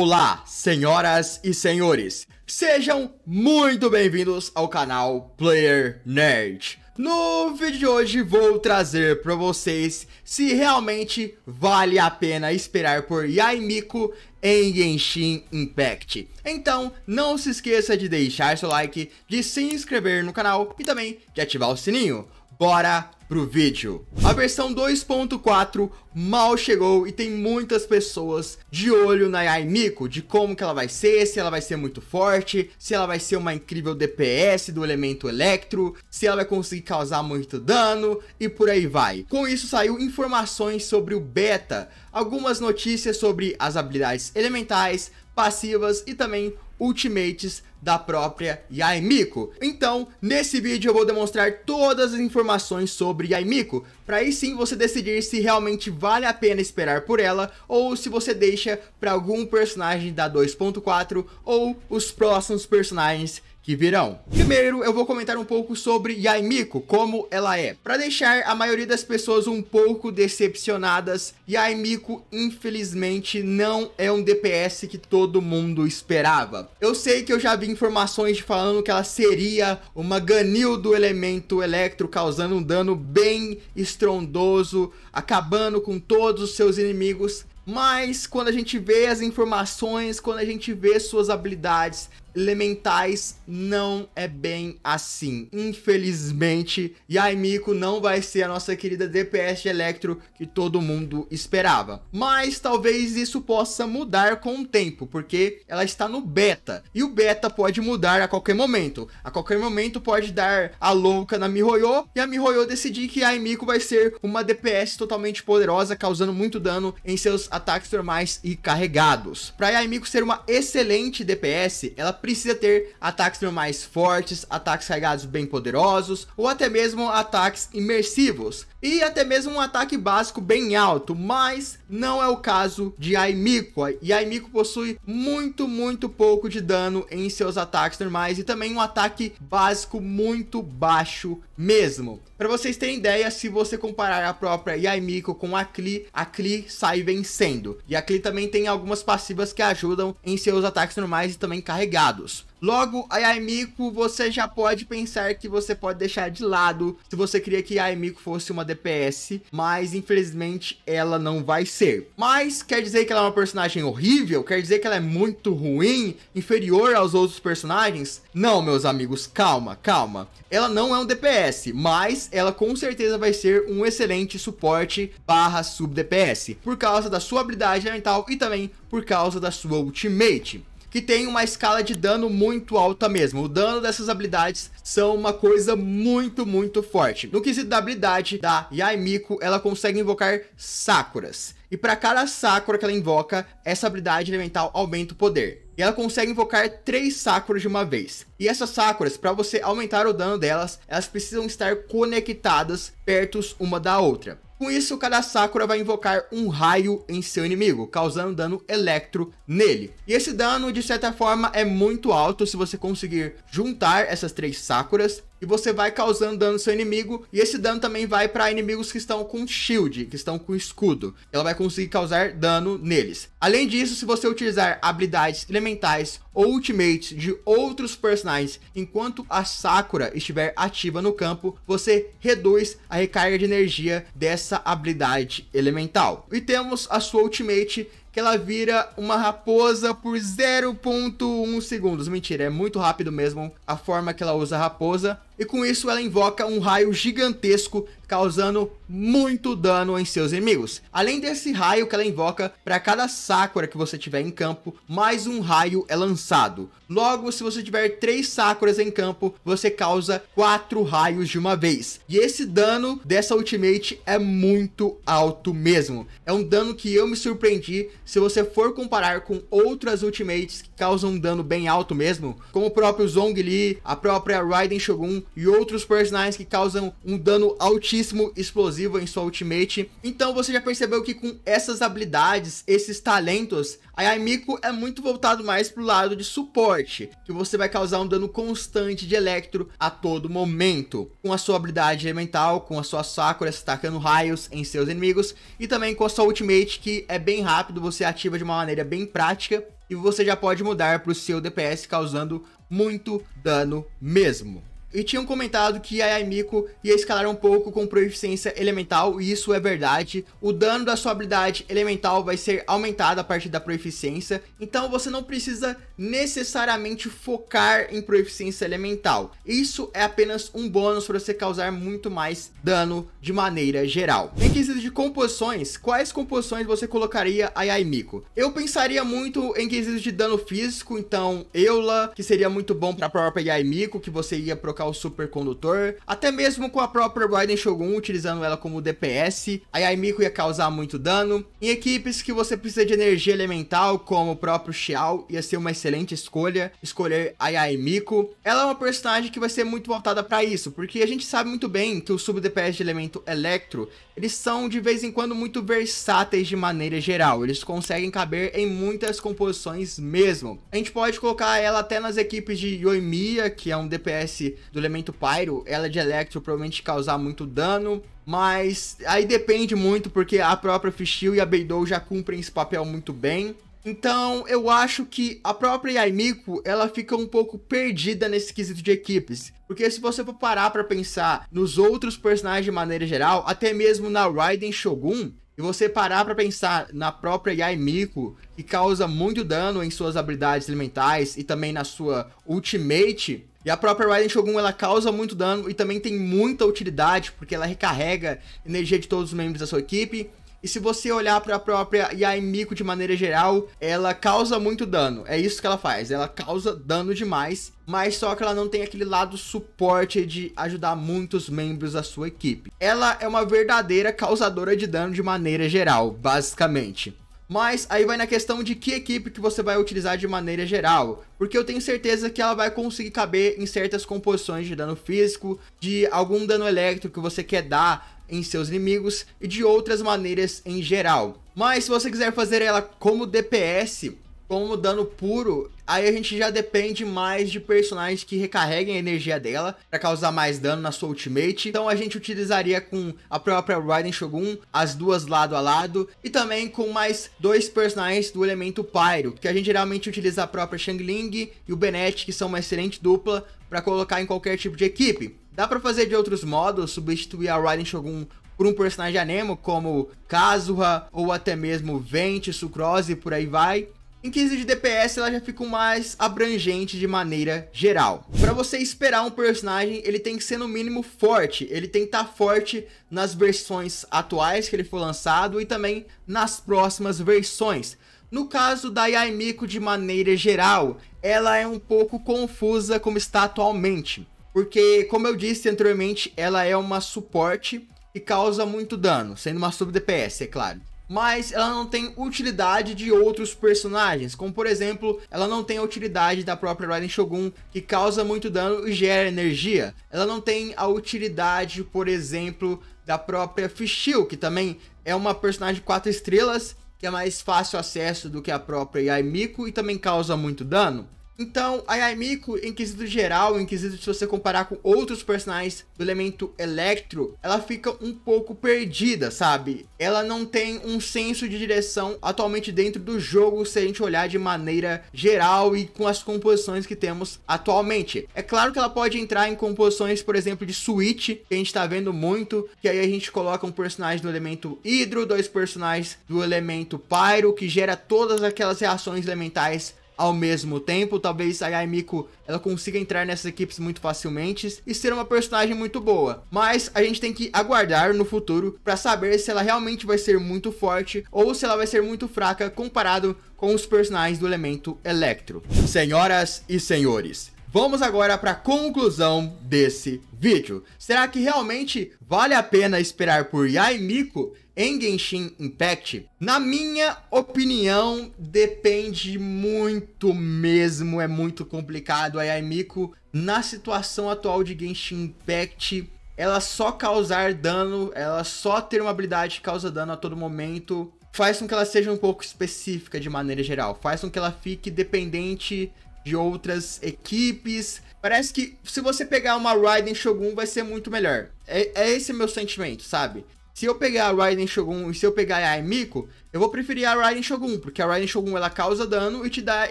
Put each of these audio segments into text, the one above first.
Olá, senhoras e senhores, sejam muito bem-vindos ao canal Player Nerd. No vídeo de hoje vou trazer para vocês se realmente vale a pena esperar por Yaimiko em Genshin Impact. Então, não se esqueça de deixar seu like, de se inscrever no canal e também de ativar o sininho. Bora pro vídeo. A versão 2.4 mal chegou e tem muitas pessoas de olho na Yai de como que ela vai ser, se ela vai ser muito forte, se ela vai ser uma incrível DPS do elemento Electro, se ela vai conseguir causar muito dano e por aí vai. Com isso saiu informações sobre o beta, algumas notícias sobre as habilidades elementais, passivas e também ultimates da própria Yaimiko. Então, nesse vídeo eu vou demonstrar todas as informações sobre Yaimiko, para aí sim você decidir se realmente vale a pena esperar por ela ou se você deixa para algum personagem da 2.4 ou os próximos personagens que virão. Primeiro, eu vou comentar um pouco sobre Yaimiko, como ela é. Para deixar a maioria das pessoas um pouco decepcionadas, Yaimiko, infelizmente, não é um DPS que todo mundo esperava. Eu sei que eu já vi informações falando que ela seria uma Ganil do elemento Electro, causando um dano bem estrondoso, acabando com todos os seus inimigos, mas quando a gente vê as informações, quando a gente vê suas habilidades, Elementais não é bem assim, infelizmente. E a Emiko não vai ser a nossa querida DPS de Electro que todo mundo esperava. Mas talvez isso possa mudar com o tempo, porque ela está no beta. E o beta pode mudar a qualquer momento. A qualquer momento pode dar a louca na Mihoyo e a Mihoyo decidir que a Emiko vai ser uma DPS totalmente poderosa, causando muito dano em seus ataques normais e carregados. Para a Emiko ser uma excelente DPS, ela precisa ter ataques normais fortes, ataques carregados bem poderosos ou até mesmo ataques imersivos e até mesmo um ataque básico bem alto, mas não é o caso de Aimiko. E Aimiko possui muito, muito pouco de dano em seus ataques normais e também um ataque básico muito baixo mesmo. Para vocês terem ideia, se você comparar a própria Yaimiko com a Klee, a Klee sai vencendo. E a Klee também tem algumas passivas que ajudam em seus ataques normais e também carregados. Logo, a Yaimiko você já pode pensar que você pode deixar de lado se você queria que a Yaimiko fosse uma DPS, mas infelizmente ela não vai ser. Mas quer dizer que ela é uma personagem horrível? Quer dizer que ela é muito ruim, inferior aos outros personagens? Não, meus amigos, calma, calma. Ela não é um DPS, mas ela com certeza vai ser um excelente suporte barra sub DPS, por causa da sua habilidade mental e também por causa da sua ultimate que tem uma escala de dano muito alta mesmo. O dano dessas habilidades são uma coisa muito, muito forte. No quesito da habilidade da Yaimiko, ela consegue invocar Sakuras. E para cada Sakura que ela invoca, essa habilidade elemental aumenta o poder. E ela consegue invocar três Sakuras de uma vez. E essas Sakuras, para você aumentar o dano delas, elas precisam estar conectadas perto uma da outra. Com isso, cada Sakura vai invocar um raio em seu inimigo, causando dano electro nele. E esse dano, de certa forma, é muito alto se você conseguir juntar essas três Sakuras e você vai causando dano no seu inimigo, e esse dano também vai para inimigos que estão com shield, que estão com escudo. Ela vai conseguir causar dano neles. Além disso, se você utilizar habilidades elementais ou ultimates de outros personagens enquanto a Sakura estiver ativa no campo, você reduz a recarga de energia dessa habilidade elemental. E temos a sua ultimate que ela vira uma raposa por 0.1 segundos. Mentira, é muito rápido mesmo a forma que ela usa a raposa e com isso ela invoca um raio gigantesco causando muito dano em seus inimigos. Além desse raio que ela invoca, para cada Sakura que você tiver em campo, mais um raio é lançado. Logo, se você tiver três Sakuras em campo, você causa quatro raios de uma vez. E esse dano dessa ultimate é muito alto mesmo. É um dano que eu me surpreendi se você for comparar com outras ultimates que causam um dano bem alto mesmo, como o próprio Zhongli, a própria Raiden Shogun, e outros personagens que causam um dano altíssimo explosivo em sua ultimate. Então você já percebeu que com essas habilidades, esses talentos, a Yamiko é muito voltado mais pro lado de suporte, que você vai causar um dano constante de Electro a todo momento, com a sua habilidade elemental, com a sua Sakura atacando raios em seus inimigos e também com a sua ultimate que é bem rápido, você ativa de uma maneira bem prática e você já pode mudar para o seu DPS causando muito dano mesmo e tinham comentado que a Yaimiko ia escalar um pouco com proficiência elemental, e isso é verdade. O dano da sua habilidade elemental vai ser aumentado a partir da proficiência, então você não precisa necessariamente focar em proficiência elemental. Isso é apenas um bônus para você causar muito mais dano de maneira geral. Em quesito de composições, quais composições você colocaria a Yaimiko? Eu pensaria muito em quesito de dano físico, então Eula, que seria muito bom para a própria Yaimiko, que você ia procar o supercondutor, até mesmo com a própria Raiden Shogun, utilizando ela como DPS, a Yaimiko ia causar muito dano. Em equipes que você precisa de energia elemental, como o próprio Xiao, ia ser uma excelente excelente escolha escolher a Yaemiko. Ela é uma personagem que vai ser muito voltada para isso, porque a gente sabe muito bem que os sub-DPS de elemento Electro, eles são de vez em quando muito versáteis de maneira geral, eles conseguem caber em muitas composições mesmo. A gente pode colocar ela até nas equipes de Yoimiya, que é um DPS do elemento Pyro, ela de Electro provavelmente causar muito dano, mas aí depende muito, porque a própria Fischl e a Beidou já cumprem esse papel muito bem. Então, eu acho que a própria Yaimiko, ela fica um pouco perdida nesse quesito de equipes. Porque se você for parar para pensar nos outros personagens de maneira geral, até mesmo na Raiden Shogun, e você parar para pensar na própria Yaimiko, que causa muito dano em suas habilidades elementais e também na sua ultimate, e a própria Raiden Shogun ela causa muito dano e também tem muita utilidade, porque ela recarrega energia de todos os membros da sua equipe. E se você olhar para a própria Yaimiko de maneira geral, ela causa muito dano. É isso que ela faz. Ela causa dano demais, mas só que ela não tem aquele lado suporte de ajudar muitos membros da sua equipe. Ela é uma verdadeira causadora de dano de maneira geral, basicamente. Mas aí vai na questão de que equipe que você vai utilizar de maneira geral. Porque eu tenho certeza que ela vai conseguir caber em certas composições de dano físico, de algum dano elétrico que você quer dar em seus inimigos e de outras maneiras em geral. Mas se você quiser fazer ela como DPS, como dano puro, aí a gente já depende mais de personagens que recarreguem a energia dela para causar mais dano na sua ultimate. Então a gente utilizaria com a própria Raiden Shogun, as duas lado a lado, e também com mais dois personagens do elemento Pyro, que a gente geralmente utiliza a própria Shang Ling e o Benet, que são uma excelente dupla para colocar em qualquer tipo de equipe. Dá para fazer de outros modos, substituir a Raiden Shogun por um personagem anemo como Kazuha ou até mesmo Vente, Sucrose e por aí vai. Em 15 de DPS ela já fica mais abrangente de maneira geral. Para você esperar um personagem, ele tem que ser no mínimo forte. Ele tem que estar tá forte nas versões atuais que ele foi lançado e também nas próximas versões. No caso da Yaimiko de maneira geral, ela é um pouco confusa como está atualmente. Porque, como eu disse anteriormente, ela é uma suporte e causa muito dano, sendo uma sub-DPS, é claro mas ela não tem utilidade de outros personagens, como por exemplo, ela não tem a utilidade da própria Raiden Shogun, que causa muito dano e gera energia. Ela não tem a utilidade, por exemplo, da própria Fischl, que também é uma personagem 4 estrelas, que é mais fácil acesso do que a própria Yaimiko e também causa muito dano. Então, a Yamiko, em quesito geral, em quesito se você comparar com outros personagens do elemento Electro, ela fica um pouco perdida, sabe? Ela não tem um senso de direção atualmente dentro do jogo, se a gente olhar de maneira geral e com as composições que temos atualmente. É claro que ela pode entrar em composições, por exemplo, de Switch, que a gente tá vendo muito, que aí a gente coloca um personagem do elemento Hidro, dois personagens do elemento Pyro, que gera todas aquelas reações elementais ao mesmo tempo. Talvez a Yaimiko ela consiga entrar nessas equipes muito facilmente e ser uma personagem muito boa. Mas a gente tem que aguardar no futuro para saber se ela realmente vai ser muito forte ou se ela vai ser muito fraca comparado com os personagens do elemento Electro. Senhoras e senhores, Vamos agora para a conclusão desse vídeo. Será que realmente vale a pena esperar por Yai Miko em Genshin Impact? Na minha opinião, depende muito mesmo, é muito complicado. A Yai Miko, na situação atual de Genshin Impact, ela só causar dano, ela só ter uma habilidade que causa dano a todo momento, faz com que ela seja um pouco específica de maneira geral, faz com que ela fique dependente de outras equipes. Parece que se você pegar uma Raiden Shogun vai ser muito melhor. É, é esse meu sentimento, sabe? Se eu pegar a Raiden Shogun e se eu pegar a Emiko, eu vou preferir a Raiden Shogun, porque a Raiden Shogun ela causa dano e te dá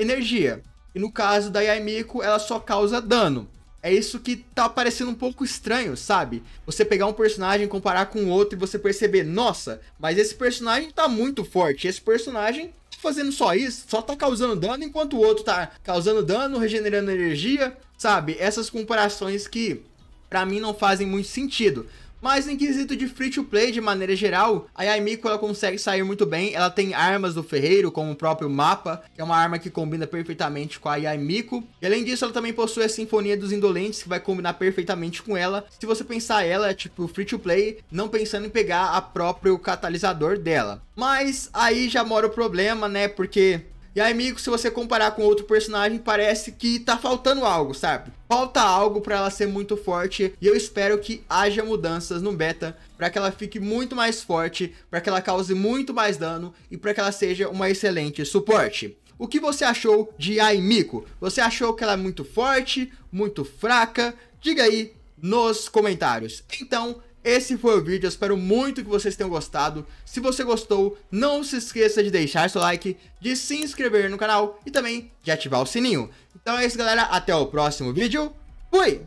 energia. E no caso da Yaimiko, ela só causa dano. É isso que tá parecendo um pouco estranho, sabe? Você pegar um personagem, comparar com outro e você perceber, nossa, mas esse personagem tá muito forte, esse personagem fazendo só isso, só tá causando dano, enquanto o outro tá causando dano, regenerando energia, sabe? Essas comparações que para mim não fazem muito sentido. Mas em quesito de free to play de maneira geral, a Yamiko ela consegue sair muito bem. Ela tem armas do ferreiro, como o próprio mapa, que é uma arma que combina perfeitamente com a Yamiko. E além disso, ela também possui a Sinfonia dos Indolentes, que vai combinar perfeitamente com ela. Se você pensar ela, é tipo free to play, não pensando em pegar a próprio catalisador dela. Mas aí já mora o problema, né? Porque e aí, Miko, se você comparar com outro personagem, parece que tá faltando algo, sabe? Falta algo para ela ser muito forte e eu espero que haja mudanças no beta para que ela fique muito mais forte, para que ela cause muito mais dano e para que ela seja uma excelente suporte. O que você achou de Aimiko? Você achou que ela é muito forte, muito fraca? Diga aí nos comentários. Então, esse foi o vídeo, espero muito que vocês tenham gostado. Se você gostou, não se esqueça de deixar seu like, de se inscrever no canal e também de ativar o sininho. Então é isso, galera. Até o próximo vídeo. Fui!